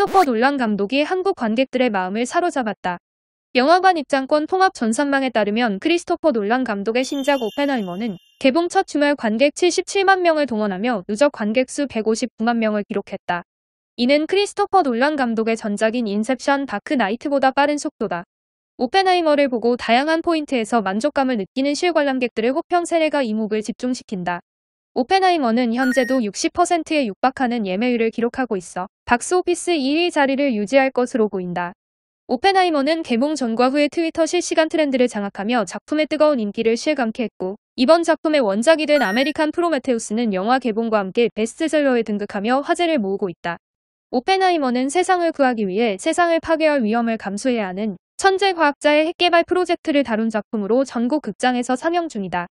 크리스토퍼 놀란 감독이 한국 관객들의 마음을 사로잡았다. 영화관 입장권 통합 전산망에 따르면 크리스토퍼 놀란 감독의 신작 오펜하이머는 개봉 첫 주말 관객 77만 명을 동원하며 누적 관객 수 159만 명을 기록했다. 이는 크리스토퍼 놀란 감독의 전작인 인셉션 다크 나이트보다 빠른 속도다. 오펜하이머를 보고 다양한 포인트에서 만족감을 느끼는 실관람객들의 호평 세례가 이목을 집중시킨다. 오펜하이머는 현재도 60%에 육박하는 예매율을 기록하고 있어 박스오피스 2위 자리를 유지할 것으로 보인다. 오펜하이머는 개봉 전과 후의 트위터 실시간 트렌드를 장악하며 작품의 뜨거운 인기를 실감케 했고 이번 작품의 원작이 된 아메리칸 프로메테우스는 영화 개봉과 함께 베스트셀러에 등극하며 화제를 모으고 있다. 오펜하이머는 세상을 구하기 위해 세상을 파괴할 위험을 감수해야 하는 천재 과학자의 핵개발 프로젝트를 다룬 작품으로 전국 극장에서 상영 중이다.